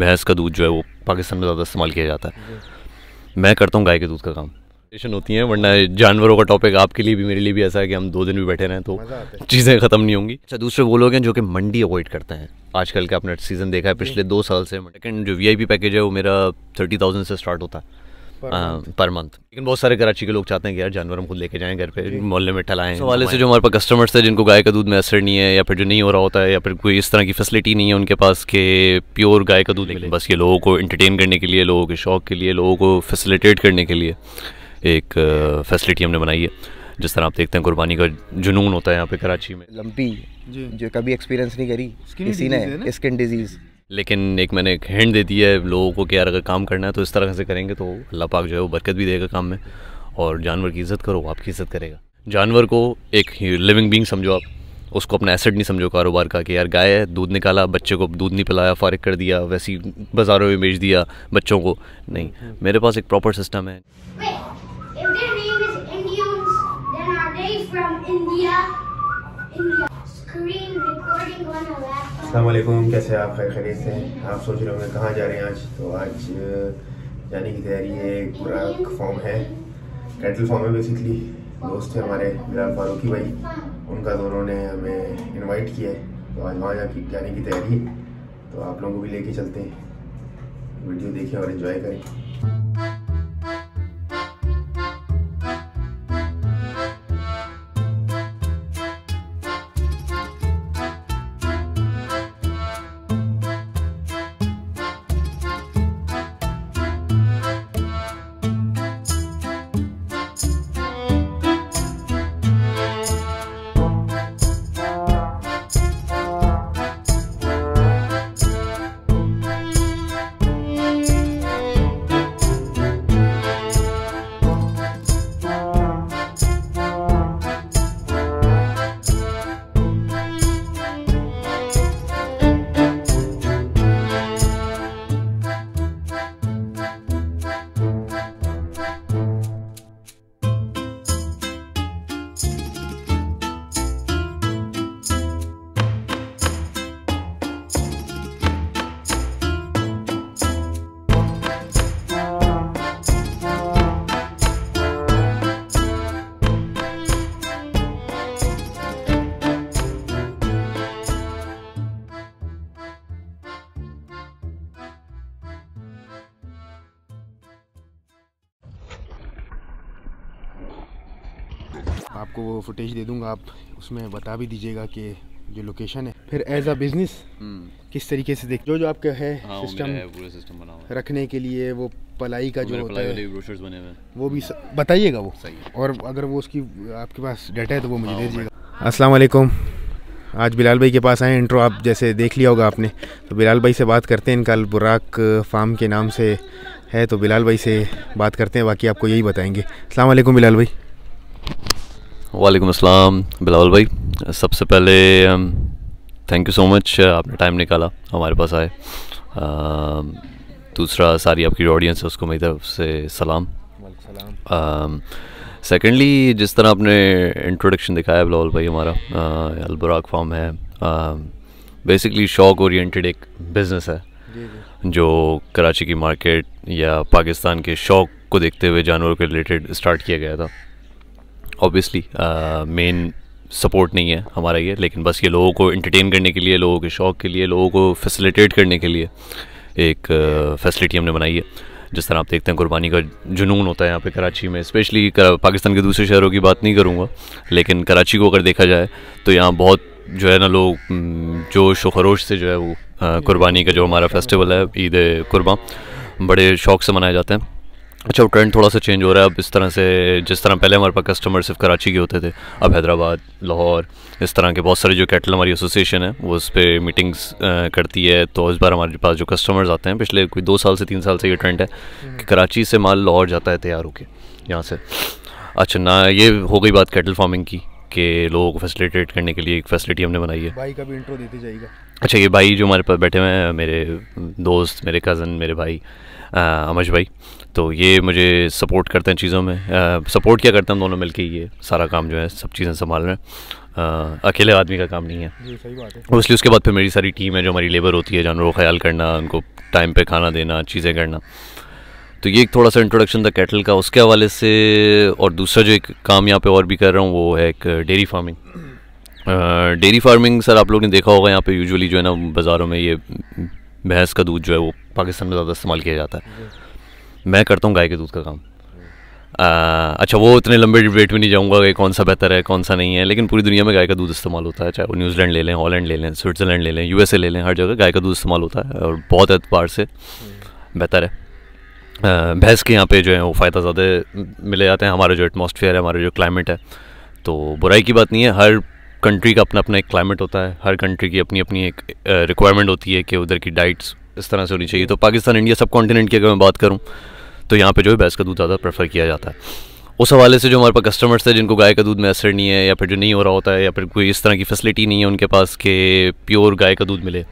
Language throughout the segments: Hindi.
भैंस का दूध जो है वो पाकिस्तान में ज़्यादा इस्तेमाल किया जाता है मैं करता हूँ गाय के दूध का काम स्टेशन होती हैं वरना जानवरों का टॉपिक आपके लिए भी मेरे लिए भी ऐसा है कि हम दो दिन भी बैठे रहें तो चीज़ें ख़त्म नहीं होंगी अच्छा दूसरे वो लोग हैं जो कि मंडी अवॉइड करते हैं आजकल का आपने सीज़न देखा है पिछले दो साल से सेकेंड जो वी पैकेज है वो मेरा थर्टी थाउजेंड से स्टार्ट होता है पर मंथ हाँ, लेकिन बहुत सारे कराची के लोग चाहते हैं कि यार जानवर हम खुद लेके जाएं घर पे मोहल्ले में ठलाएं तो वाले से जो हमारे पास कस्टमर्स है जिनको गाय का दूध में असर नहीं है या फिर जो नहीं हो रहा होता है या फिर कोई इस तरह की फैसिलिटी नहीं है उनके पास के प्योर गाय का दूध लेकिन बस ये लोगों को इंटरटेन करने के लिए लोगों के शौक के लिए लोगों को फैसिलिटेट करने के लिए एक फैसिलिटी हमने बनाई है जिस तरह आप देखते हैं कुर्बानी का जुनून होता है यहाँ पे कराची में लंपी जो कभी एक्सपीरियंस नहीं करी किसी ने स्किन डिजीज़ लेकिन एक मैंने एक हैंड दे दी है लोगों को कि यार अगर काम करना है तो इस तरह से करेंगे तो अल्लाह पाक जो है वो बरकत भी देगा काम में और जानवर की इज़्ज़त करो आपकी इज़्ज़त करेगा जानवर को एक लिविंग बींग समझो आप उसको अपना एसेट नहीं समझो कारोबार का कि यार गाय है दूध निकाला बच्चे को दूध नहीं पिलाया फारिग कर दिया वैसी बाज़ारों में बेच दिया बच्चों को नहीं मेरे पास एक प्रॉपर सिस्टम है असलम कैसे आप खैर खरीद से आप सोच रहे होंगे कहाँ जा रहे हैं आज तो आज जाने की तैयारी है पूरा फॉर्म है कैटल फॉर्म है बेसिकली दोस्त हैं हमारे बिलाल फारूकी भाई उनका दोनों ने हमें इनवाइट किया है तो आज वहाँ जाके जाने की तैयारी है तो आप लोगों को भी लेके चलते हैं वीडियो देखें और इन्जॉय करें फुटेज दे दूँगा आप उसमें बता भी दीजिएगा कि जो लोकेशन है फिर एज अ बिजनेस किस तरीके से देख जो जो आपका है सिस्टम हाँ, सिस्टम बना रखने के लिए वो पलाई का जो होता है वो भी बताइएगा वो सही और अगर वो उसकी आपके पास डाटा है तो वो मुझे हाँ, दे दीजिएगा असलम आज बिलाल भाई के पास आए इंट्रो आप जैसे देख लिया होगा आपने तो बिलाल भाई से बात करते हैं इनका बुराक फार्म के नाम से है तो बिलाल भाई से बात करते हैं बाकी आपको यही बताएंगे अलमेकम बिलाल भाई वालेकुम अस्सलाम बिलावल भाई सबसे पहले थैंक यू सो मच आपने टाइम निकाला हमारे पास आए दूसरा सारी आपकी ऑडियंस है उसको मेरी तरफ से सलाम सेकेंडली जिस तरह आपने इंट्रोडक्शन दिखाया बिलावल भाई हमारा अलबराक फार्म है बेसिकली शौक ओरिएंटेड एक बिज़नेस है जो कराची की मार्केट या पाकिस्तान के शौक को देखते हुए जानवरों के रिलेटेड स्टार्ट किया गया था ऑब्वियसली मेन सपोर्ट नहीं है हमारा ये लेकिन बस ये लोगों को इंटरटेन करने के लिए लोगों के शौक़ के लिए लोगों को फैसिलिटेट करने के लिए एक फैसिलिटी uh, हमने बनाई है जिस तरह आप देखते हैं कुर्बानी का जुनून होता है यहाँ पे कराची में स्पेशली पाकिस्तान के दूसरे शहरों की बात नहीं करूँगा लेकिन कराची को अगर देखा जाए तो यहाँ बहुत जो है ना लोग जोश व खरोश से जो है वो uh, कुर्बानी का जो हमारा फेस्टिवल है ईद कुर्बान बड़े शौक़ से मनाया जाता है अच्छा वो ट्रेंड थोड़ा सा चेंज हो रहा है अब इस तरह से जिस तरह पहले हमारे पास कस्टमर सिर्फ कराची के होते थे अब हैदराबाद लाहौर इस तरह के बहुत सारे जो कैटल हमारी एसोसिएशन है वो उस पर मीटिंग्स करती है तो इस बार हमारे पास जो कस्टमर्स आते हैं पिछले कोई दो साल से तीन साल से ये ट्रेंड है हम्म। कि कराची से माल लाहौर जाता है तैयार होकर यहाँ से अच्छा ना ये हो गई बात कैटल फार्मिंग की कि लोगों को फैसिलिटेट करने के लिए एक फैसिलिटी हमने बनाई है भाई का भी इंट्रो देते अच्छा ये भाई जो हमारे पास बैठे हुए हैं मेरे दोस्त मेरे कज़न मेरे भाई अमज भाई तो ये मुझे सपोर्ट करते हैं चीज़ों में सपोर्ट क्या करते हैं दोनों मिलके ये सारा काम जो है सब चीज़ें संभाल रहे हैं आ, अकेले आदमी का काम नहीं है मोस्टली उसके बाद फिर मेरी सारी टीम है जो हमारी लेबर होती है जानवरों का ख्याल करना उनको टाइम पे खाना देना चीज़ें करना तो ये एक थोड़ा सा इंट्रोडक्शन था कैटल का उसके हवाले से और दूसरा जो एक काम यहाँ पे और भी कर रहा हूँ वो है एक dairy farming dairy farming sir आप लोग ने देखा होगा यहाँ पे यूजुअली जो है ना बाज़ारों में ये भैंस का दूध जो है वो पाकिस्तान में ज़्यादा इस्तेमाल किया जाता है मैं करता हूँ गाय के दूध का काम आ, अच्छा वो इतने लंबे डिबेट में नहीं जाऊँगा कि कौन सा बेहतर है कौन सा नहीं है लेकिन पूरी दुनिया में गाय का दूध इस्तेमाल होता है चाहे वो न्यूजीलैंड ले लें हॉलैंड ले लें स्विट्ज़रलैंड ले लें यू ले लें हर जगह गाय का दूध इस्तेमाल होता है और बहुत एतबार से बेहतर है भैंस के यहाँ पे जो है वो फ़ायदा ज़्यादा मिले जाते हैं हमारा जो एटमोसफियर है हमारा जो क्लाइमेट है तो बुराई की बात नहीं है हर कंट्री का अपना अपना एक क्लाइमेट होता है हर कंट्री की अपनी अपनी एक रिक्वायरमेंट होती है कि उधर की डाइट्स इस तरह से होनी चाहिए तो पाकिस्तान इंडिया सब कॉन्टीनेंट की अगर मैं बात करूँ तो यहाँ पर जो है भैंस का दूध ज़्यादा प्रेफर किया जाता है उस हवाले से जो हमारे पास कस्टमर्स थे जिनको गाय का दूध में असर नहीं है या फिर जो नहीं हो रहा होता है या फिर कोई इस तरह की फैसिलिटी नहीं है उनके पास कि प्योर गाय का दूध मिले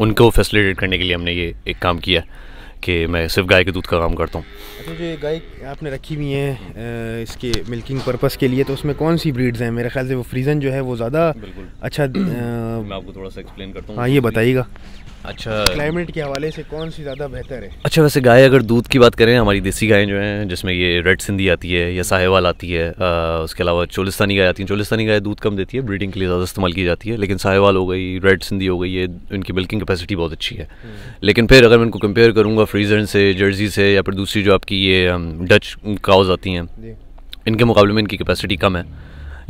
उनको फैसिलिटेट करने के लिए हमने ये एक काम किया है कि मैं सिर्फ गाय के दूध का काम करता हूँ अच्छा जो गाय आपने रखी हुई हैं इसके मिल्किंग पर्पज़ के लिए तो उसमें कौन सी ब्रीड्स हैं मेरे ख्याल से वो फ्रीजन जो है वो ज़्यादा अच्छा आ, मैं आपको थोड़ा सा एक्सप्लेन करता हूँ हाँ ये बताइएगा अच्छा क्लाइमेट के हवाले से कौन सी ज़्यादा बेहतर है अच्छा वैसे गाय अगर दूध की बात करें हमारी देसी गायें जो हैं जिसमें ये रेड सिंधी आती है या साहेवाल आती है आ, उसके अलावा चोलिस्तानी गाय आती है चोलिस्तानी गाय दूध कम देती है ब्रीडिंग के लिए ज़्यादा इस्तेमाल की जाती है लेकिन साहेवाल हो गई रेड सिंधी हो गई ये इनकी मिल्किंग कैपेसिटी बहुत अच्छी है हम्म। लेकिन फिर अगर मैं इनको कंपेयर करूँगा फ्रीजर से जर्जी से या फिर दूसरी जो आपकी ये डच काउज आती हैं इनके मुकाबले में इनकी कैपेसिटी कम है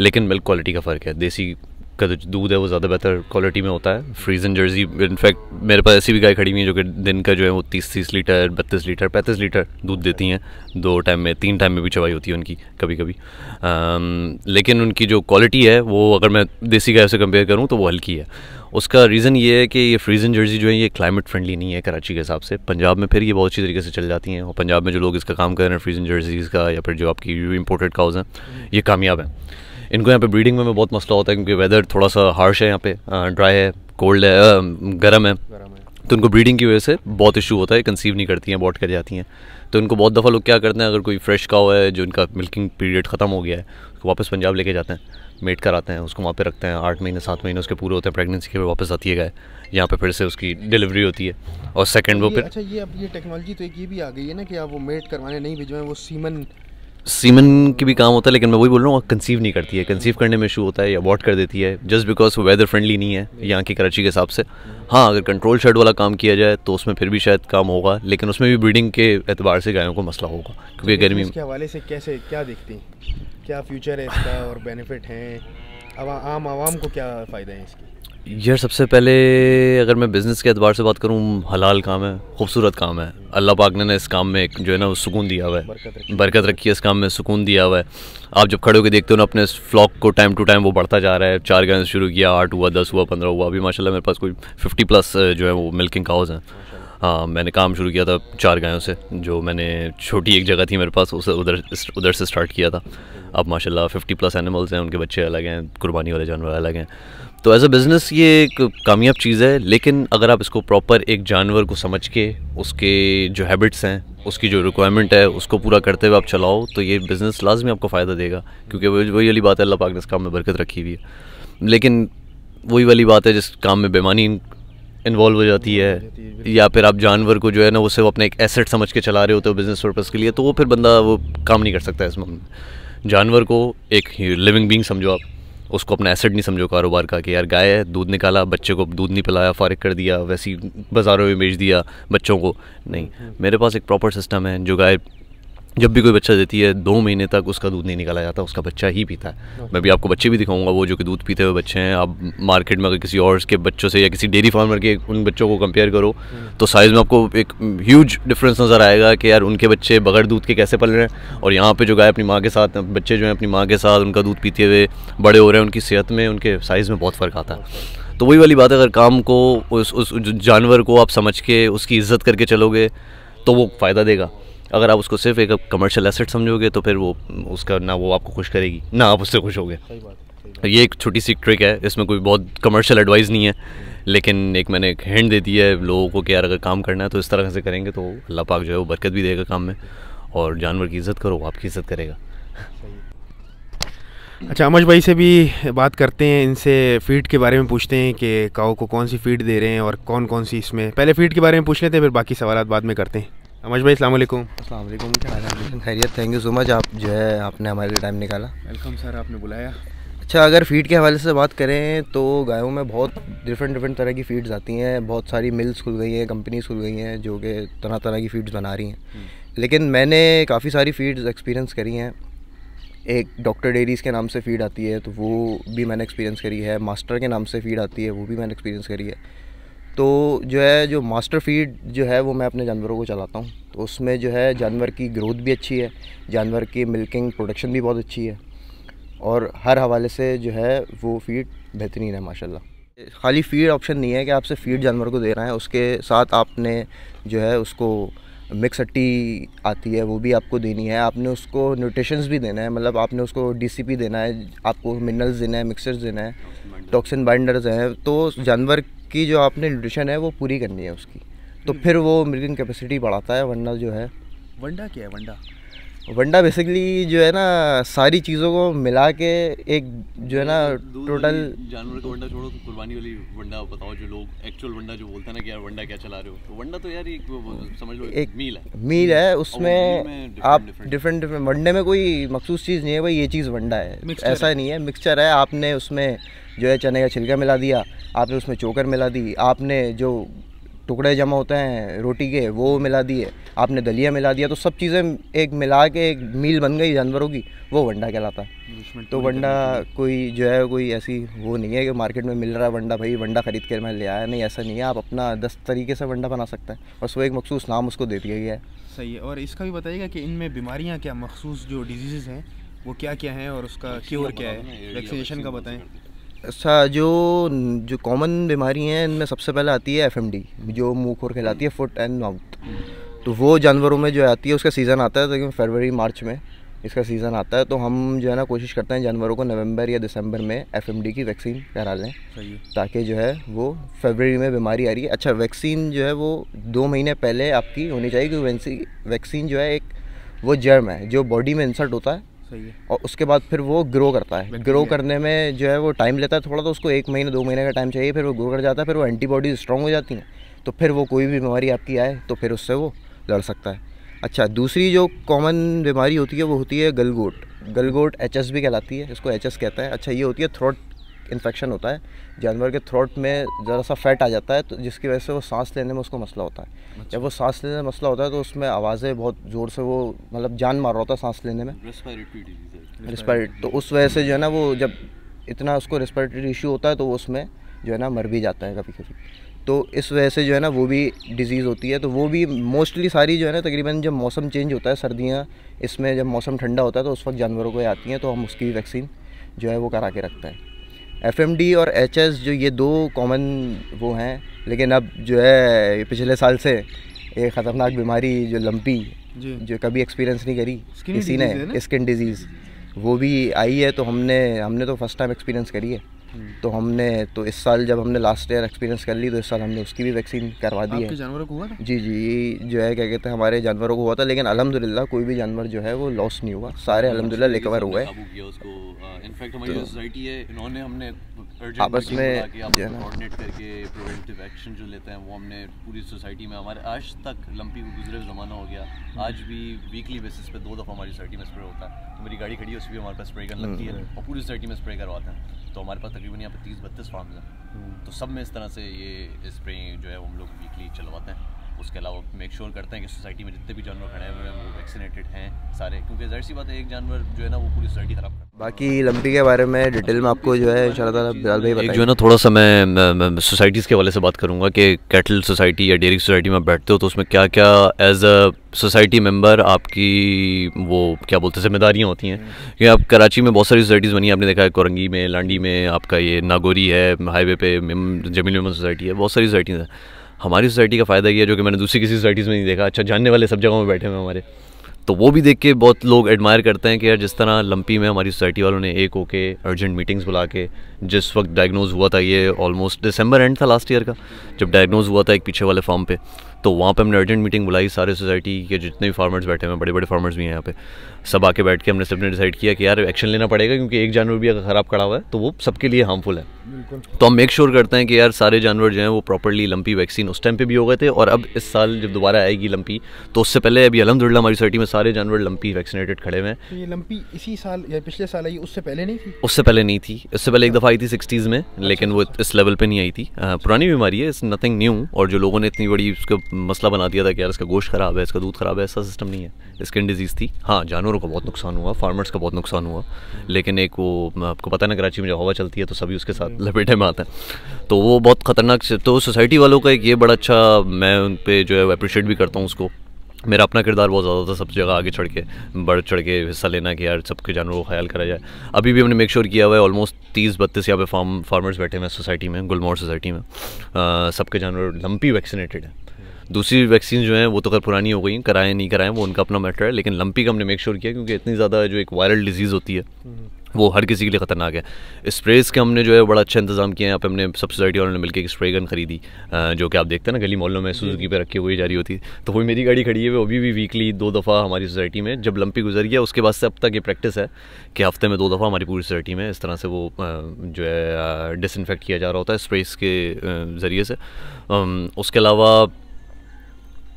लेकिन मिल्क क्वालिटी का फ़र्क है देसी का जो दूध है वो ज़्यादा बेहतर क्वालिटी में होता है फ्रीजन जर्सी इनफैक्ट मेरे पास ऐसी भी गाय खड़ी हुई है जो कि दिन का जो है वो तीस तीस लीटर बत्तीस लीटर पैंतीस लीटर दूध देती हैं दो टाइम में तीन टाइम में भी चवाई होती है उनकी कभी कभी आम, लेकिन उनकी जो क्वालिटी है वो अगर मैं देसी गाय से कंपेयर करूँ तो वो हल्की है उसका रीज़न ये है कि ये फ्रीजन जर्सी जो है ये क्लाइमेट फ्रेंडली नहीं है कराची के हिसाब से पंजाब में फिर ये बहुत अच्छी तरीके से चल जाती हैं और पंजाब में जो लोग इसका काम कर रहे हैं फ्रीजन जर्सीज़ का या फिर जो आपकी इम्पोर्टेड काउज हैं ये कामयाब हैं इनको यहाँ पे ब्रीडिंग में, में बहुत मसला होता है क्योंकि वेदर थोड़ा सा हार्श है यहाँ पे ड्राई है कोल्ड है गर्म है तो उनको ब्रीडिंग की वजह से बहुत इशू होता है कंसीव नहीं करती हैं बॉट कर जाती हैं तो उनको बहुत दफ़ा लोग क्या करते हैं अगर कोई फ्रेश काव है जो इनका मिल्किंग पीरियड ख़त्म हो गया है उसको वापस पंजाब लेके जाते हैं मेट कराते हैं उसको वहाँ पे रखते हैं आठ महीने सात महीने उसके पूरे होते हैं प्रेगनेंसी के वापस आती है गए यहाँ पे फिर से उसकी डिलीवरी होती है और सेकंड वो फिर अच्छा ये अब ये टेक्नोलॉजी तो एक ये भी आ गई है ना कि आप वो मेट करवाने नहीं भिजवाएं वो सीमन सीमन की भी काम होता है लेकिन मैं वही बोल रहा हूँ कंसीव नहीं करती है कंसीव करने में इशू होता है या वॉट कर देती है जस्ट बिकॉज वो वेदर फ्रेंडली नहीं है यहाँ की कराची के हिसाब से हाँ अगर कंट्रोल शर्ट वाला काम किया जाए तो उसमें फिर भी शायद काम होगा लेकिन उसमें भी ब्रीडिंग के एतबार से गायों को मसला होगा क्योंकि गर्मी के हवाले से कैसे क्या देखती हैं क्या फ्यूचर है इसका और बेनिफिट हैं आम आवाम को क्या फ़ायदा है इसकी यार सबसे पहले अगर मैं बिज़नेस के अतबार से बात करूँ हलाल काम है खूबसूरत काम है अल्लाह पाक ने ना इस काम में एक जो है ना वो सुकून दिया हुआ है बरकत रखी है इस काम में सुकून दिया हुआ है आप जब खड़े होकर देखते हो ना अपने फ्लॉक को टाइम टू टाइम वो बढ़ता जा रहा है चार गाय शुरू किया आठ हुआ दस हुआ पंद्रह हुआ अभी माशाला मेरे पास कोई फिफ्टी प्लस जो है वो मिल्किंग काउज हैं हाँ मैंने काम शुरू किया था चार गायों से जो मैंने छोटी एक जगह थी मेरे पास उसे उधर उधर से स्टार्ट किया था अब माशाल्लाह 50 प्लस एनिमल्स हैं उनके बच्चे अलग हैं कुर्बानी वाले जानवर अलग हैं तो एज अ बिज़नेस ये एक कामयाब चीज़ है लेकिन अगर आप इसको प्रॉपर एक जानवर को समझ के उसके जो हैबिट्स हैं उसकी जो रिक्वायरमेंट है उसको पूरा करते हुए आप चलाओ तो ये बिज़नेस लाजमी आपको फ़ायदा देगा क्योंकि वही वाली बात है अल्लाह पाक ने इस काम में बरकत रखी हुई है लेकिन वही वाली बात है जिस काम में बेमानी इन्वॉल्व हो जाती है या फिर आप जानवर को जो है ना वो सिर्फ अपने एक एसेट समझ के चला रहे होते हो बिज़नेस पर्पज़ के लिए तो वो फिर बंदा वो काम नहीं कर सकता इस मामले में जानवर को एक लिविंग बींग समझो आप उसको अपना एसेट नहीं समझो कारोबार का कि यार गाय है दूध निकाला बच्चे को दूध नहीं पिलाया फारिक कर दिया वैसी बाज़ारों में बेच दिया बच्चों को नहीं हम्म। मेरे पास एक प्रॉपर सिस्टम है जो गाय जब भी कोई बच्चा देती है दो महीने तक उसका दूध नहीं निकाला जाता उसका बच्चा ही पीता है मैं भी आपको बच्चे भी दिखाऊंगा वो जो कि दूध पीते हुए बच्चे हैं आप मार्केट में अगर किसी और के बच्चों से या किसी डेयरी फार्मर के उन बच्चों को कंपेयर करो hmm. तो साइज़ में आपको एक ह्यूज डिफरेंस नज़र आएगा कि यार उनके बच्चे बगैर दूध के कैसे पल रहे हैं और यहाँ पर जो गाय अपनी माँ के साथ बच्चे जो हैं अपनी माँ के साथ उनका दूध पीते हुए बड़े हो रहे हैं उनकी सेहत में उनके साइज़ में बहुत फ़र्क आता है तो वही वाली बात है अगर काम को उस उस जानवर को आप समझ के उसकी इज्जत करके चलोगे तो वो फ़ायदा देगा अगर आप उसको सिर्फ एक कमर्शियल एसेट समझोगे तो फिर वो उसका ना वो आपको खुश करेगी ना आप उससे खुश होगे ये एक छोटी सी ट्रिक है इसमें कोई बहुत कमर्शियल एडवाइस नहीं है लेकिन एक मैंने एक हैंड दे दी है लोगों को कि यार अगर काम करना है तो इस तरह से करेंगे तो अल्लाह पाक जो है वो बरकत भी देगा काम में और जानवर की इज़्ज़त करो आपकी इज़्ज़त करेगा अच्छा अमज भाई से भी बात करते हैं इनसे फीड के बारे में पूछते हैं कि काओ को कौन सी फीड दे रहे हैं और कौन कौन सी इसमें पहले फीड के बारे में पूछ लेते हैं फिर बाकी सवाल बाद में करते हैं अमज भाई अल्लाम अल्लाम क्या खैरियत थैंक यू सो मच आप जो है आपने हमारे लिए टाइम निकाला वेलकम सर आपने बुलाया अच्छा अगर फीड के हवाले से बात करें तो गायों में बहुत डिफरेंट डिफरेंट तरह की फीड्स आती हैं बहुत सारी मिल्स खुल गई हैं कंपनीज खुल गई हैं जो कि तरह तरह की फीड्स बना रही हैं हम्म। लेकिन मैंने काफ़ी सारी फीड्स एक्सपीरियंस करी हैं एक डॉक्टर डेरीज़ के नाम से फीड आती है तो वो भी मैंने एक्सपीरियंस करी है मास्टर के नाम से फीड आती है वो भी मैंने एक्सपीरियंस करी है तो जो है जो मास्टर फीड जो है वो मैं अपने जानवरों को चलाता हूँ तो उसमें जो है जानवर की ग्रोथ भी अच्छी है जानवर की मिल्किंग प्रोडक्शन भी बहुत अच्छी है और हर हवाले से जो है वो फीड बेहतरीन है माशाल्लाह खाली फीड ऑप्शन नहीं है कि आपसे फीड जानवर को दे रहे हैं उसके साथ आपने जो है उसको मिक्स हट्टी आती है वो भी आपको देनी है आपने उसको न्यूट्रिशंस भी देना है मतलब आपने उसको डीसीपी देना है आपको मिनरल्स देना है मिक्सर्स देना है टॉक्सिन बाइंडर्स हैं तो जानवर की जो आपने न्यूट्रिशन है वो पूरी करनी है उसकी तो हम्म। फिर वो मिल्किंग कैपेसिटी बढ़ाता है वंडा जो है वंडा क्या है वंडा वंडा बेसिकली जो है ना सारी चीज़ों को मिला के एक जो है ना टोटल जानवर का वंडा छोड़ो तो कुर्बानी वाली वंडा बताओ जो लोग एक्चुअल वंडा जो बोलते हैं ना कि यार वंडा क्या चला रहे हो तो वंडा तो यार एक समझ लो एक मील है मील है उसमें में आप डिफरेंट डिफरेंट वंडे में कोई मखसूस चीज़ नहीं है भाई ये चीज़ वंडा है ऐसा नहीं है मिक्सचर है आपने उसमें जो है चने का छिलका मिला दिया आपने उसमें चोकर मिला दी आपने जो टुकड़े जमा होते हैं रोटी के वो मिला दिए आपने दलिया मिला दिया तो सब चीज़ें एक मिला के एक मील बन गई जानवरों की वो वंडा कहलाता है तो, तो वंडा कोई जो है कोई ऐसी वो नहीं है कि मार्केट में मिल रहा है वंडा भाई वंडा ख़रीद कर मैं ले आया नहीं ऐसा नहीं है आप अपना दस तरीके से वंडा बना सकते हैं बस वो एक मखसूस नाम उसको दे दिया गया है सही है और इसका भी बताइएगा कि इनमें बीमारियाँ क्या मखसूस जो डिजीज़ हैं वो क्या क्या हैं और उसका क्योर क्या है वैक्सीनेशन का बताएँ अच्छा जो जो कॉमन बीमारी हैं इनमें सबसे पहले आती है एफएमडी जो मुंह खोर खिलाती है फुट एंड माउथ तो वो जानवरों में जो आती है उसका सीज़न आता है तो फरवरी मार्च में इसका सीज़न आता है तो हम जो है ना कोशिश करते हैं जानवरों को नवंबर या दिसंबर में एफएमडी की वैक्सीन करा लें ताकि जो है वो फरवरी में बीमारी आ रही है अच्छा वैक्सीन जो है वो दो महीने पहले आपकी होनी चाहिए क्योंकि वैक्सीन जो है एक वो जर्म है जो बॉडी में इंसर्ट होता है सही है और उसके बाद फिर वो ग्रो करता है ग्रो करने में जो है वो टाइम लेता है थोड़ा तो उसको एक महीने दो महीने का टाइम चाहिए फिर वो ग्रो कर जाता है फिर वो एंटीबॉडीज स्ट्रांग हो जाती हैं तो फिर वो कोई भी बीमारी आपकी आए तो फिर उससे वो लड़ सकता है अच्छा दूसरी जो कॉमन बीमारी होती है वो होती है गलगोट गलगोट एच भी कहलाती है इसको एच कहता है अच्छा ये होती है थ्रोट इन्फेक्शन होता है जानवर के थ्रोट में ज़रा सा फैट आ जाता है तो जिसकी वजह से वो सांस लेने में उसको मसला होता है अच्छा। जब वो सांस लेने में मसला होता है तो उसमें आवाज़ें बहुत ज़ोर से वो मतलब जान मार रहा होता है सांस लेने में रिस्पायरेट तो उस वजह से जो है ना वो जब इतना उसको रेस्पिरेटरी इशू होता है तो वो उसमें जो है ना मर भी जाता है कभी कभी तो इस वजह से जो है ना वो भी डिज़ीज़ होती है तो वो भी मोस्टली सारी जो है ना तकरीबन जब मौसम चेंज होता है सर्दियाँ इसमें जब मौसम ठंडा होता है तो उस वक्त जानवरों को आती हैं तो हम उसकी वैक्सीन जो है वो करा के रखते हैं एफ और एच जो ये दो कॉमन वो हैं लेकिन अब जो है पिछले साल से एक ख़तरनाक बीमारी जो लंपी जो कभी एक्सपीरियंस नहीं करी किसी ने स्किन डिजीज़ वो भी आई है तो हमने हमने तो फर्स्ट टाइम एक्सपीरियंस करी है तो हमने तो इस साल जब हमने लास्ट ईयर एक्सपीरियंस कर ली तो इस साल हमने उसकी भी वैक्सीन करवा दी है जानवरों को हुआ था जी जी जो है क्या कहते हैं हमारे जानवरों को हुआ था लेकिन अलहमदिल्ला कोई भी जानवर जो है वो लॉस नहीं हुआ सारे अच्छा, अलहमदिल्ला रिकवर हुए तो आपस में है ना जो लेते हैं वो हमने पूरी सोसाइटी में हमारे आज तक लंपी गुजरे जमाना हो गया आज भी वीकली बेसिस पे दो दफ़ा हमारी सोसाइटी में स्प्रे होता है मेरी गाड़ी खड़ी है उसमें भी हमारे पास स्प्रे हम्म। गन लगती है और पूरी सोसाइटी में स्प्रे करवाते हैं तो हमारे पास तकरीबन यहाँ पर तीस बत्तीस फार्म हैं हम्म। तो सब में इस तरह से ये स्प्रे जो है हम लोग वीकली चलवाते हैं उसके अलावा मेक श्योर करते हैं कि सोसाइटी में जितने भी जानवर खड़े हुए हैं वो वैक्सीनेटेड हैं सारे क्योंकि जहर सी बात है एक जानवर जो है ना वो पूरी सोसाइटी ख़राब बाकी लंबी के बारे में डिटेल में आपको जो है इंशाल्लाह भाई एक जो है ना थोड़ा सा मैं सोसाइटीज़ के हवाले से बात करूँगा कि कैटल सोसाइटी या डेयरी सोसाइटी में बैठते हो तो उसमें क्या क्या एज अ सोसाइटी मेंबर आपकी वो क्या बोलते हैं जिम्मेदारियाँ होती हैं क्योंकि आप कराची में बहुत सारी सोसाइटीज़ बनी आपने देखा है कोरंगी में लांडी में आपका ये नागोरी है हाईवे पे जमील मेमन सोसाइटी है बहुत सारी सोसाइटीज़ हैं हमारी सोसाइटी का फ़ायदा यह है जो कि मैंने दूसरी किसी सोसाइटीज़ में नहीं देखा अच्छा जानने वाले सब जगहों में बैठे हुए हमारे तो वो भी देख के बहुत लोग एडमायर करते हैं कि यार जिस तरह लंपी में हमारी सोसाइटी वालों ने एक होके अर्जेंट मीटिंग्स बुला के जिस वक्त डायग्नोज हुआ था ये ऑलमोस्ट दिसंबर एंड था लास्ट ईयर का जब डायग्नोज हुआ था एक पीछे वाले फॉर्म पे तो वहाँ पे हमने अर्जेंट मीटिंग बुलाई सारे सोसाइटी के जितने भी फार्मर्स बैठे हुए हैं बड़े बड़े फार्मर्स भी हैं यहाँ पे सब आके बैठ के हमने सबने डिसाइड किया कि यार एक्शन लेना पड़ेगा क्योंकि एक जानवर भी अगर ख़राब खड़ा हुआ है तो वो सबके लिए हार्मफुल है तो हम मेक श्योर sure करते हैं कि यार सारे जानवर जो हैं वो प्रॉपरली लंपी वैक्सीन उस टाइम पर भी हो गए थे और अब इस साल जब दोबारा आएगी लंपी तो उससे पहले अभी अलहमदिल्ला हमारी सोसाइटी में सारे जानवर लंपी वैक्सीनेटेड खड़े हुए हैं तो ये लंपी इसी साल या पिछले साल आई उससे पहले नहीं थी उससे पहले नहीं थी उससे पहले एक अच्छा। दफ़ा आई थी सिक्सटीज़ में लेकिन वो अच्छा, अच्छा, इस लेवल पर नहीं आई थी पुरानी बीमारी है इट्स नथिंग न्यू और जो लोगों ने इतनी बड़ी उसको मसला बना दिया था कि यार इसका गोश्त ख़राब है इसका दूध ख़राब है ऐसा सिस्टम नहीं है स्किन डिजीज़ थी हाँ जानवरों का बहुत नुकसान हुआ फार्मर्स का बहुत नुकसान हुआ लेकिन एक वो आपको पता ना कराची में जब हवा चलती है तो सभी उसके साथ हम्म। लपेटे में आते हैं तो वो बहुत ख़तरनाक तो सोसाइटी वालों का एक ये बड़ा अच्छा मैं उन पर जो है अप्रिशिएट भी करता हूँ उसको मेरा अपना किरदार बहुत ज़्यादा था सब जगह आगे चढ़ के बढ़ चढ़ के हिस्सा लेना कि यार सबके जानवरों का ख्याल करा जाए अभी भी हमने मेक श्योर किया हुआ है ऑलमोस्ट तीस बत्तीस यहाँ पे फार्म फार्मर्स बैठे हैं सोसाइटी में गुलमोर सोसाइटी में सबके जानवर लंपी वैक्सीनेटेड हैं दूसरी वैक्सीन जो है वो तो खैर पुरानी हो गई कराएं नहीं कराएं वो उनका अपना मैटर है लेकिन लंपी का हमने मेक श्योर किया क्योंकि इतनी ज़्यादा जो एक वायरल डिजीज़ होती है हम्म। वो हर किसी के लिए ख़तरनाक है स्प्रेज का हमने जो है बड़ा अच्छा इंतजाम किया है यहाँ पे हमने सब सोसाइटी वालों ने मिलकर एक स्प्रे गन खरीदी जो कि आप देखते हैं ना गली मोहल्लों में सुजुकी पे रखी हुई जारी होती है तो वही मेरी गाड़ी खड़ी है वो अभी भी वीकली दो दफ़ा हमारी सोसाइटी में जब लंपी गुजर गया उसके बाद से अब तक ये प्रैक्टिस है कि हफ्ते में दो दफ़ा हमारी पूरी सोसाइटी में इस तरह से वो जो है डिसइनफेक्ट किया जा रहा होता है स्प्रेस के ज़रिए से उसके अलावा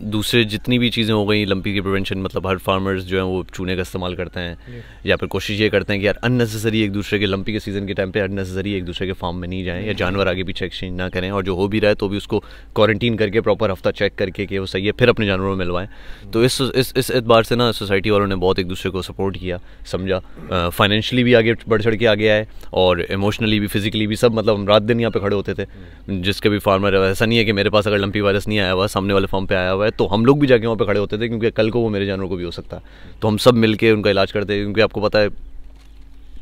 दूसरे जितनी भी चीज़ें हो गई लंपी की प्रिवेंशन मतलब हर फार्मर्स जो हैं वो चूने का इस्तेमाल करते हैं या फिर कोशिश ये करते हैं कि यार अननेसेसरी एक दूसरे के लंपी के सीज़न के टाइम पे अननेसेसरी एक दूसरे के फार्म में नहीं जाएं या जानवर आगे पीछे एक्सचेंज ना करें और जो हो भी रहा है तो भी उसको क्वारंटीन करके प्रॉपर हफ्ता चेक करके कि वो सही है फिर अपने जानवरों में मिलवाएं hmm. तो इस इस इस एतबार से ना सोसाइटी वालों ने बहुत एक दूसरे को सपोर्ट किया समझा फाइनेंशली भी आगे बढ़ चढ़ के आगे आए और इमोशनली भी फिजिकली भी सब मतलब हम रात दिन यहाँ पर खड़े होते थे hmm. जिसके भी फार्मर ऐसा नहीं है कि मेरे पास अगर लंपी वायरस नहीं आया हुआ सामने वाले फार्म पर आया हुआ हुआ है तो हम लोग भी जाके वहाँ पे खड़े होते थे क्योंकि कल को वो मेरे जानवर को भी हो सकता है तो हम सब मिल उनका इलाज करते क्योंकि आपको पता है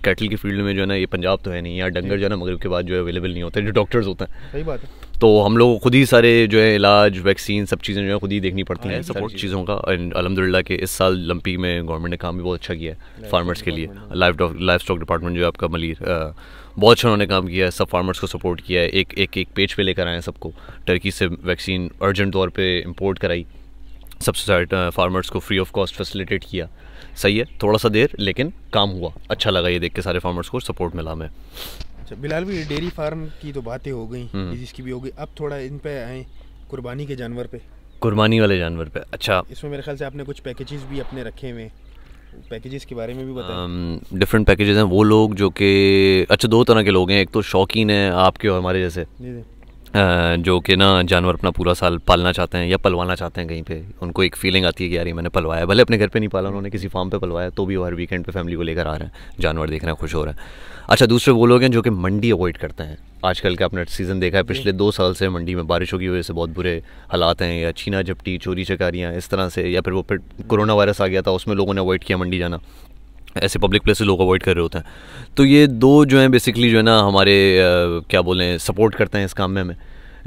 कैटल की फील्ड में जो है ना ये पंजाब तो है नहीं यहाँ डंगर जो है ना मगरब के बाद जो है अवेलेबल नहीं होते जो डॉक्टर्स होते हैं सही बात है तो हम लोग खुद ही सारे जो है इलाज वैक्सीन सब चीज़ें जो है खुद ही देखनी पड़ती हाँ, हैं सपोर्ट चीज़ों का एंड अलहमदिल्ला के इस साल लंपी में गवर्नमेंट ने काम भी बहुत अच्छा किया है फार्मर्स के लिए लाइफ लाइफ स्टॉक डिपार्टमेंट जो है आपका मलिर बहुत अच्छा उन्होंने काम किया है सब फार्मर्स को सपोर्ट किया है एक एक एक पेज पे लेकर आए हैं सबको टर्की से वैक्सीन अर्जेंट तौर पे इंपोर्ट कराई सबसे फार्मर्स को फ्री ऑफ कॉस्ट फैसिलिटेट किया सही है थोड़ा सा देर लेकिन काम हुआ अच्छा लगा ये देख के सारे फार्मर्स को सपोर्ट मिला हमें अच्छा बिलाल भी डेयरी फार्म की तो बातें हो गई हम्म। जिसकी भी हो गई अब थोड़ा इन पे आए कुर्बानी के जानवर पे कुर्बानी वाले जानवर पे अच्छा इसमें मेरे ख्याल से आपने कुछ पैकेजेस भी अपने रखे हुए पैकेजेस के बारे में भी बताएं डिफरेंट पैकेजेस हैं वो लोग जो कि अच्छा दो तरह के लोग हैं एक तो शौकीन है आपके और हमारे जैसे जो कि ना जानवर अपना पूरा साल पालना चाहते हैं या पलवाना चाहते हैं कहीं पे उनको एक फीलिंग आती है कि यार ये मैंने पलवाया भले अपने घर पे नहीं पाला उन्होंने किसी फार्म पे पलवाया तो भी वो हर वीकेंड पे फैमिली को लेकर आ रहे हैं जानवर देख रहे हैं खुश हो रहे हैं अच्छा दूसरे वो लोग हैं जो कि मंडी अवॉइड करते हैं आजकल का आपने सीज़न देखा है पिछले दो साल से मंडी में बारिशों की वजह से बहुत बुरे हालात हैं या छीना झपटी चोरी चकारियाँ इस तरह से या फिर वो फिर कोरोना वायरस आ गया था उसमें लोगों ने अवॉइड किया मंडी जाना ऐसे पब्लिक प्लेसेस लोग अवॉइड कर रहे होते हैं तो ये दो जो हैं बेसिकली जो है ना हमारे क्या बोलें सपोर्ट करते हैं इस काम में हमें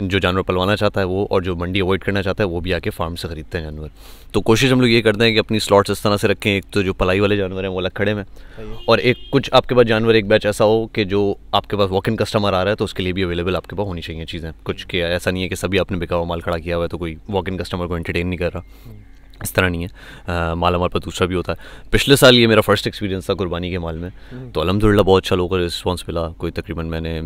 जो जानवर पलवाना चाहता है वो और जो मंडी अवॉइड करना चाहता है वो भी आके फार्म से ख़रीदते हैं जानवर तो कोशिश हम लोग ये करते हैं कि अपनी स्लॉट्स इस तरह से रखें एक तो जो पलाई वाले जानवर हैं वो अलग खड़े में और एक कुछ आपके पास जानवर एक बैच ऐसा हो कि जो आपके पास वॉक इन कस्टमर आ रहा है तो उसके लिए भी अवेलेबल आपके पास होनी चाहिए चीज़ें कुछ हम्म। के ऐसा नहीं है कि सभी आपने बिका हुआ माल खड़ा किया हुआ है तो कोई वॉक इन कस्टमर को एंटरटेन नहीं कर रहा हम्म। इस तरह नहीं है माल हमारे पर दूसरा भी होता है पिछले साल ये मेरा फर्स्ट एक्सपीरियंस था कुर्बानी के माल में हम्म। तो अलहमदिल्ला बहुत अच्छा लोकल रिस्पॉन्स मिला कोई तकरीबन मैंने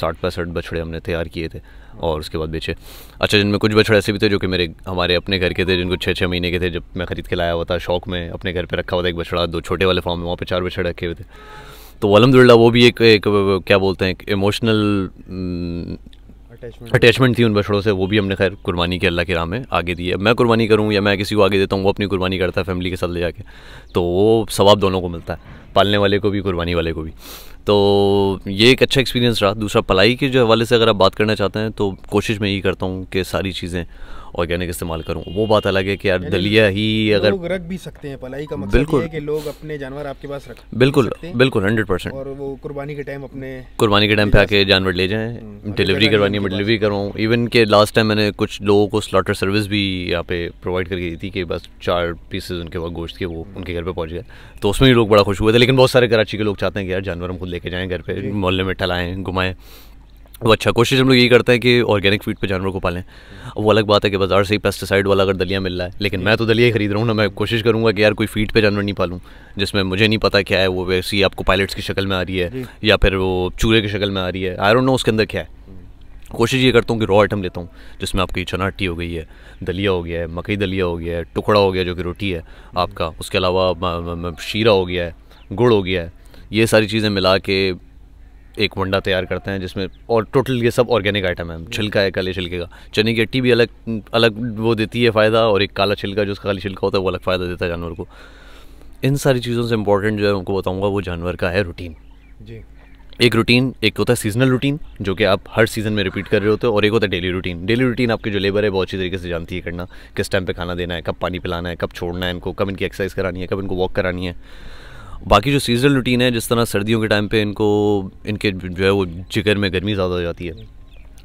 साठ पैंसठ बछड़े हमने तैयार किए थे और उसके बाद बेचे अच्छा जिनमें कुछ बछड़े ऐसे भी थे जो कि मेरे हमारे अपने घर के थे जिनको छः छः महीने के थे जब मैं ख़रीद के लाया हुआ था शौक में अपने घर पर रखा हुआ था एक बछड़ा दो छोटे वाले फॉर्म में वहाँ पर चार बछड़े रखे हुए थे तो अलहमदिल्ला वो भी एक क्या बोलते हैं एक इमोशनल अटैचमेंट थी उन बछड़ों से वो भी हमने खैर कुर्बानी की अल्लाह के राम में आगे दी है मैं कुर्बानी करूँ या मैं किसी को आगे देता हूँ वो अपनी कुर्बानी करता है फैमिली के साथ ले जाके तो वो सवाब दोनों को मिलता है पालने वाले को भी कुर्बानी वाले को भी तो ये एक अच्छा एक्सपीरियंस रहा दूसरा पलाई के जो हवाले से अगर आप बात करना चाहते हैं तो कोशिश मैं यही करता हूँ कि सारी चीज़ें ऑर्गेनिक इस्तेमाल करूँ वो बात अलग है कि यार दलिया ही अगर लोग रख भी सकते हैं पलाई का मतलब बिल्कुल है कि लोग अपने जानवर आपके पास रख बिल्कुल बिल्कुल हंड्रेड परसेंट और वो कुर्बानी के टाइम अपने कुर्बानी के टाइम पे आके जानवर ले जाएं डिलीवरी हम्म, करवानी है डिलीवरी करवाऊँ इवन के लास्ट टाइम मैंने कुछ लोगों को स्लॉटर सर्विस भी यहाँ पे प्रोवाइड करके दी थी कि बस चार पीसेज उनके पास गोश्त के वो हम्म। उनके घर पर पहुँच गए तो उसमें भी लोग बड़ा खुश हुए थे लेकिन बहुत सारे कराची के लोग चाहते हैं कि यार जानवर हम खुद लेके जाएँ घर पे मोहल्ले में टलाएँ घुमाएँ वो अच्छा कोशिश हम लोग यही करते हैं कि ऑर्गेनिक फीड पे जानवर को पालें वो अलग बात है कि बाज़ार से ही पेस्टिसाइड वाला अगर दलिया मिल रहा है लेकिन मैं तो दलिया ही खरीद रहा हूँ ना मैं कोशिश करूँगा कि यार कोई फीड पे जानवर नहीं पालूँ जिसमें मुझे नहीं पता क्या है वो वैसी आपको पायलट्स की शक्ल में आ रही है या फिर वो चूहे की शक्ल में आ रही है आई डोंट नो उसके अंदर क्या है कोशिश ये करता हूँ कि रॉ आइटम लेता हूँ जिसमें आपकी चनाटी हो गई है दलिया हो गया है मकई दलिया हो गया है टुकड़ा हो गया जो कि रोटी है आपका उसके अलावा शीरा हो गया है गुड़ हो गया है ये सारी चीज़ें मिला के एक वंडा तैयार करते हैं जिसमें और टोटल ये सब ऑर्गेनिक आइटम है छिलका है काले छिलके का चने की अट्टी भी अलग अलग वो देती है फ़ायदा और एक काला छिलका जो उसका खाली छिलका होता है वो अलग फ़ायदा देता है जानवर को इन सारी चीज़ों से इंपॉर्टेंट जो है उनको बताऊँगा वो जानवर का है रूटीन जी एक रूटीन एक होता है सीजनल रूटीन जो कि आप हर सीज़न में रिपीट कर रहे होते हो और एक होता है डेली रूटीन डेली रूटीन आपके जो लेबर है बहुत अच्छी तरीके से जानती है करना किस टाइम पे खाना देना है कब पानी पिलाना है कब छोड़ना है इनको कब इनकी एक्सरसाइज करानी है कब इनको वॉक करानी है बाकी जो सीजनल रूटीन है जिस तरह सर्दियों के टाइम पे इनको इनके जो है वो जिगर में गर्मी ज़्यादा हो जाती है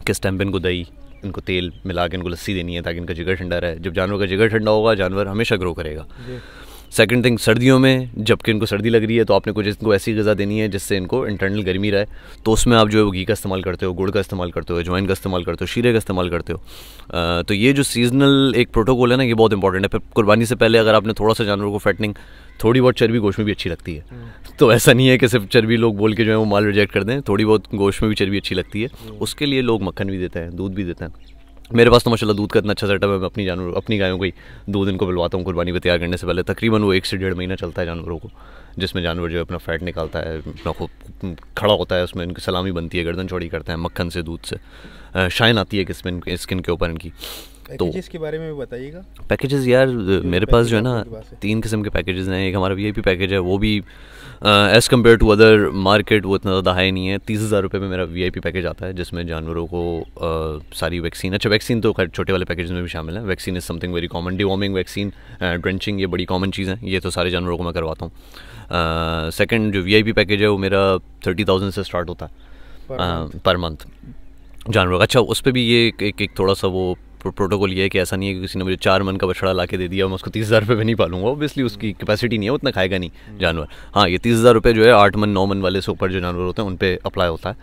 किस टाइम पे इनको दही इनको तेल मिला के इनको लस्सी देनी है ताकि इनका जिगर ठंडा रहे जब जानवर का जिगर ठंडा होगा जानवर हमेशा ग्रो करेगा सेकेंड थिंग सर्दियों में जबकि इनको सर्दी लग रही है तो आपने कुछ इनको ऐसी गज़ा देनी है जिससे इनको इंटरनल गर्मी रहे तो उसमें आप जो है वो घी का इस्तेमाल करते हो गुड़ का इस्तेमाल करते हो अजवाइन का इस्तेमाल करते हो शीरे का इस्तेमाल करते हो तो ये जो सीजनल एक प्रोटोकॉल है ना ये बहुत इंपॉर्टेंट है फिर कुर्बानी से पहले अगर आपने थोड़ा सा जानवर को फैटनिंग थोड़ी बहुत चर्बी गोश में भी अच्छी लगती है हम्म। तो ऐसा नहीं है कि सिर्फ चर्बी लोग बोल के जो है वो माल रिजेक्ट कर दें थोड़ी बहुत गोश्त में भी चर्बी अच्छी लगती है हम्म। उसके लिए लोग मक्खन भी देते हैं दूध भी देते हैं मेरे पास तो माशाला दूध का इतना अच्छा सेटअप है मैं अपनी जानवर अपनी गायों को ही दो दिन को बुलवाता हूँ कुर्बानी को तैयार करने से पहले तकरीबन वो एक से डेढ़ महीना चलता है जानवरों को जिसमें जानवर जो है अपना फैट निकालता है अपना खूब खड़ा होता है उसमें इनकी सलामी बनती है गर्दन चौड़ी करते हैं मक्खन से दूध से शाइन आती है किसमें स्किन के ऊपर इनकी तो इसके बारे में बताइएगा पैकेजेस यार मेरे पास जो है ना तीन किस्म के पैकेजेस हैं एक हमारा वी पैकेज है वो भी as compare to other market वो इतना ज़्यादा हाई नहीं है तीस हज़ार रुपये में मेरा वी पैकेज आता है जिसमें जानवरों को uh, सारी वैक्सीन अच्छा वैक्सीन तो खैर छोटे वाले पैकेज में भी शामिल है vaccine is something very common deworming vaccine drenching ये बड़ी कॉमन चीज़ है ये तो सारे जानवरों को मैं करवाता हूँ सेकेंड uh, जो वी पैकेज है वो मेरा थर्टी थाउजेंड से स्टार्ट होता है पर मंथ uh, जानवरों का अच्छा उस पर भी ये एक, एक थोड़ा सा वो प्रोटोकॉल ये है कि ऐसा नहीं है कि किसी ने मुझे चार मन का बछड़ा ला के दे दिया मैं उसको तीस हज़ार रुपये में नहीं पालूंगा ऑब्वियसली उसकी कैपेसिटी नहीं है उतना खाएगा नहीं हम्म। जानवर हाँ ये तीस हज़ार रुपये जो है आठ मन नौ मन वाले से ऊपर जो जानवर होते हैं उन पर अप्लाई होता है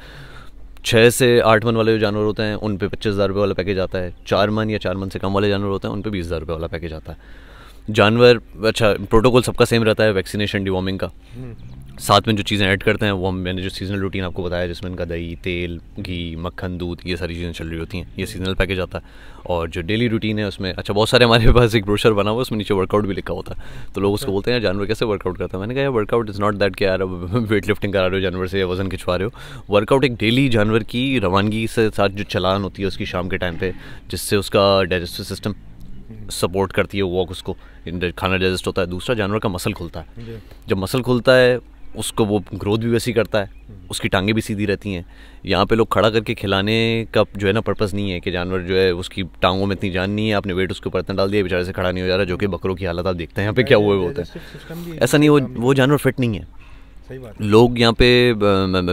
छः से आठ मन वाले जो जानवर होते हैं उन पर पच्चीस हज़ार रुपये वाला पैकेज आता है चार मन या चार मन से कम वाले जानवर होते हैं उन पर बीस हज़ार रुपये वाला पैकेज आता है जानवर अच्छा प्रोटोकॉल सबका सेम रहता है वैक्सीनेशन डिवॉर्मिंग का हम्म। साथ में जो चीज़ें ऐड करते हैं वो हम मैंने जो सीजनल रूटीन आपको बताया जिसमें इनका दही तेल घी मक्खन दूध ये सारी चीज़ें चल रही होती हैं ये सीजनल हम्म। पैकेज आता है और जो डेली रूटीन है उसमें अच्छा बहुत सारे हमारे पास एक ब्रोशर बना हुआ उसमें नीचे वर्कआउट भी लिखा होता है तो लोग उसको हाँ। बोलते हैं जानवर कैसे वर्कआउट करता है मैंने कहा वर्कआउट इज़ नॉट दैट कि यार वेट लिफ्टिंग करा रहे हो जानवर से या वजन खिंचवा रहे हो वर्कआउट एक डेली जानवर की रवानगी से साथ जो चलान होती है उसकी शाम के टाइम पर जिससे उसका डाइजेस्टिव सिस्टम सपोर्ट करती है वॉक उसको खाना डाइजेस्ट होता है दूसरा जानवर का मसल खुलता है जब मसल खुलता है उसको वो ग्रोथ भी वैसी करता है उसकी टांगें भी सीधी रहती हैं यहाँ पे लोग खड़ा करके खिलाने का जो है ना पर्पस नहीं है कि जानवर जो है उसकी टांगों में इतनी जान नहीं है आपने वेट उसके ऊपर इतना डाल दिया बेचारे से खड़ा नहीं हो जा रहा जो कि बकरों की हालत आप देखते हैं यहाँ पे क्या हुए होता है ऐसा नहीं वो वो जानवर फिट नहीं है लोग यहाँ पे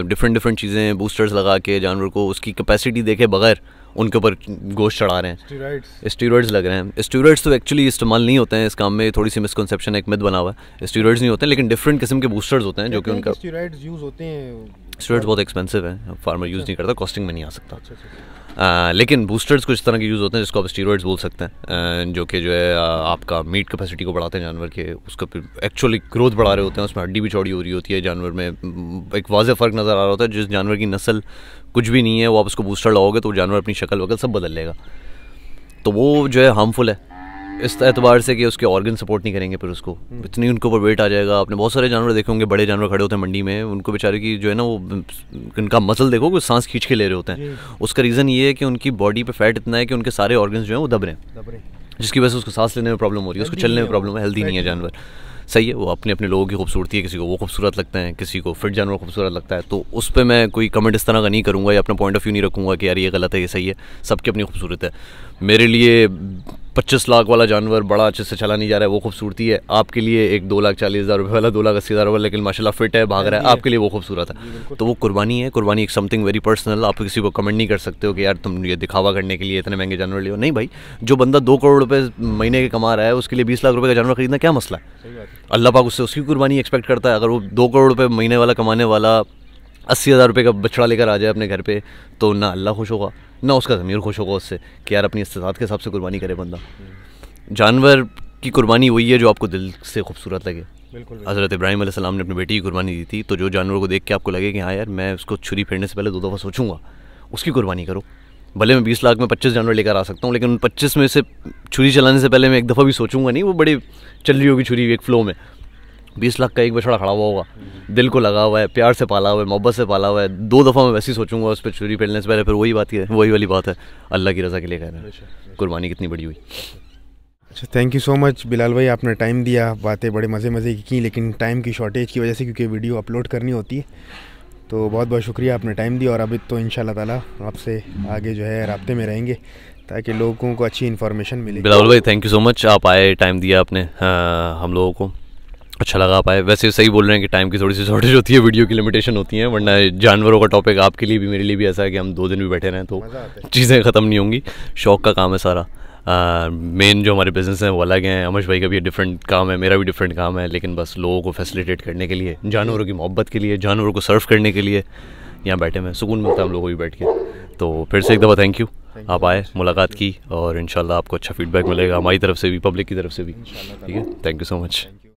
डिफरेंट डिफरेंट चीज़ें बूस्टर्स लगा के जानवर को उसकी कैपेसिटी देखे बगैर उनके ऊपर गोश्त चढ़ा रहे हैं स्टीरोड्स लग रहे हैं स्टीरोड्स तो एक्चुअली इस्तेमाल नहीं होते हैं इस काम में थोड़ी सी मिसकनसेप्शन एक मिथ बना हुआ है स्टीरोड्स नहीं होते हैं लेकिन डिफरेंट किस्म के बूस्टर्स होते हैं जो कि उनका स्टीरोड्स यूज़ होते हैं स्टीरोड्स बहुत एक्सपेंसिव है फार्मर यूज़ नहीं करता कॉस्टिंग में नहीं आ सकता अच्छा, अच्छा, अच्छा। लेकिन बूस्टर्स कुछ तरह के यूज़ होते हैं जिसको आप स्टीरोइड्स बोल सकते हैं जो कि जो है आपका मीट कैपेसिटी को बढ़ाते हैं जानवर के उसका एक्चुअली ग्रोथ बढ़ा रहे होते हैं उसमें हड्डी भी चौड़ी हो रही होती है जानवर में एक वाज फ़र्क नज़र आ रहा होता है जिस जानवर की नस्ल कुछ भी नहीं है वो आप उसको बूस्टर लाओगे तो जानवर अपनी शक्ल वगैरह सब बदल लेगा तो वो जो है हार्मफुल है इस एतबार से कि उसके ऑर्गन सपोर्ट नहीं करेंगे फिर उसको हम्म। इतनी उनके ऊपर वेट आ जाएगा आपने बहुत सारे जानवर देखे होंगे बड़े जानवर खड़े होते हैं मंडी में उनको बेचारे की जो है ना वो उनका मसल देखो वो सांस खींच के ले रहे होते हैं उसका रीज़न ये है कि उनकी बॉडी पे फैट इतना है कि उनके सारे ऑर्गन जो है वो दबरे जिसकी वजह से उसको सांस लेने में प्रॉब्लम हो रही है उसको चलने में प्रॉब्लम है हेल्दी नहीं है जानवर सही है वो अपने अपने लोगों की खूबसूरती है किसी को वो खूबसूरत लगते हैं किसी को फिट जानवर खूबसूरत लगता है तो उस पर मैं कोई कमेंट इस तरह का नहीं करूँगा या अपना पॉइंट ऑफ व्यू नहीं रखूँगा कि यार ये गलत है ये सही है सबकी अपनी खूबसूरत है मेरे लिए पच्चीस लाख वाला जानवर बड़ा अच्छे से चला नहीं जा रहा है वो खूबसूरती है आपके लिए एक दो लाख चालीस हज़ार रुपये वाला दो लाख अस्सी हज़ार वाला लेकिन माशाल्लाह फिट है भाग रहा है आपके लिए वो खूबसूरत है तो वो कुर्बानी है कुर्बानी एक समथिंग वेरी पर्सनल आप किसी को कमेंट नहीं कर सकते हो कि यार तुम ये दिखावा करने के लिए इतने महंगे जानवर लियो नहीं भाई जो बंदा दो करोड़ रुपये महीने के कमा रहा है उसके लिए बीस लाख रुपये का जानवर खरीदना क्या मसला है अल्लाह पाक उससे उसकी कुर्बानी एक्सपेक्ट करता है अगर वो दो करोड़ रुपये महीने वाला कमाने वाला अस्सी हज़ार रुपये का बछड़ा लेकर आ जाए अपने घर पे तो ना अल्लाह खुश होगा ना उसका ज़मीर खुश होगा उससे कि यार अपनी इस्तात के हिसाब से कुर्बानी करे बंदा जानवर की कुर्बानी वही है जो आपको दिल से खूबसूरत लगे हज़रत इब्राहिम सलाम ने अपनी बेटी की कुर्बानी दी थी तो जो जानवर को देख के आपको लगे कि हाँ यार मैं उसको छुरी फेरने से पहले दो दफ़ा सोचूंगा उसकी कुर्बानी करो भले मैं बीस लाख में पच्चीस जानवर लेकर आ सकता हूँ लेकिन उन पच्चीस में से छुरी चलाने से पहले मैं एक दफ़ा भी सोचूंगा नहीं वो बड़ी चल रही होगी छुरी एक फ्लो में बीस लाख का एक बछड़ा खड़ा हुआ होगा दिल को लगा हुआ है प्यार से पाला हुआ है मोहब्बत से पाला हुआ है दो दफ़ा मैं वैसे ही सोचूंगा उस पर छुरी फैलने से पहले फिर वही बात है वही वाली बात है अल्लाह की रज़ा के लिए कह रहे हैं कुर्बानी कितनी बड़ी हुई अच्छा thank you so much Bilal भाई आपने टाइम दिया बातें बड़े मज़े मज़े की की लेकिन टाइम की शॉर्टेज की वजह से क्योंकि वीडियो अपलोड करनी होती है तो बहुत बहुत शुक्रिया आपने टाइम दिया और अभी तो इन ताला आपसे आगे जो है रबते में रहेंगे ताकि लोगों को अच्छी इन्फॉर्मेशन मिले बिलाल भाई थैंक यू सो मच आप आए टाइम दिया आपने हाँ, हम लोगों को अच्छा लगा पाए वैसे सही बोल रहे हैं कि टाइम की थोड़ी सी शॉर्टेज होती है वीडियो की लिमिटेशन होती है वरना जानवरों का टॉपिक आपके लिए भी मेरे लिए भी ऐसा है कि हम दो दिन भी बैठे रहें तो चीज़ें ख़त्म नहीं होंगी शौक का काम है सारा मेन जो हमारे बिजनेस हैं वो अलग हैं अमश भाई का भी डिफरेंट काम है मेरा भी डिफरेंट काम है लेकिन बस लोगों को फैसिलिटेट करने के लिए जानवरों की मोहब्बत के लिए जानवरों को सर्व करने के लिए यहाँ बैठे हैं सुकून मिलता है हम लोगों भी बैठ के तो फिर से एक दफ़ा थैंक यू आप आए मुलाकात की और इन आपको अच्छा फीडबैक मिलेगा हमारी तरफ से भी पब्लिक की तरफ से भी ठीक है थैंक यू सो मच